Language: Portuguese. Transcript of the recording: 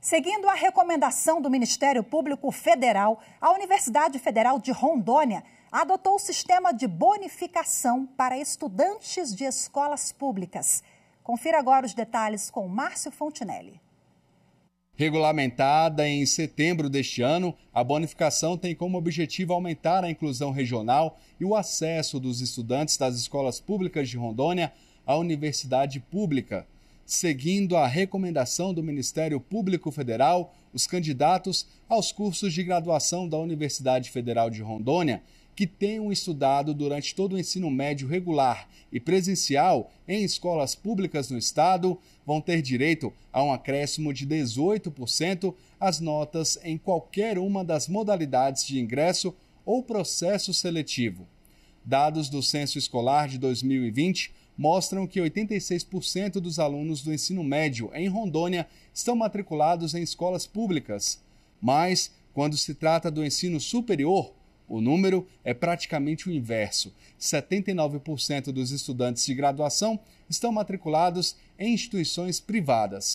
Seguindo a recomendação do Ministério Público Federal, a Universidade Federal de Rondônia adotou o sistema de bonificação para estudantes de escolas públicas. Confira agora os detalhes com Márcio Fontinelli. Regulamentada em setembro deste ano, a bonificação tem como objetivo aumentar a inclusão regional e o acesso dos estudantes das escolas públicas de Rondônia à universidade pública seguindo a recomendação do Ministério Público Federal, os candidatos aos cursos de graduação da Universidade Federal de Rondônia que tenham estudado durante todo o ensino médio regular e presencial em escolas públicas no estado vão ter direito a um acréscimo de 18% às notas em qualquer uma das modalidades de ingresso ou processo seletivo. Dados do Censo Escolar de 2020 mostram que 86% dos alunos do ensino médio em Rondônia estão matriculados em escolas públicas. Mas, quando se trata do ensino superior, o número é praticamente o inverso. 79% dos estudantes de graduação estão matriculados em instituições privadas.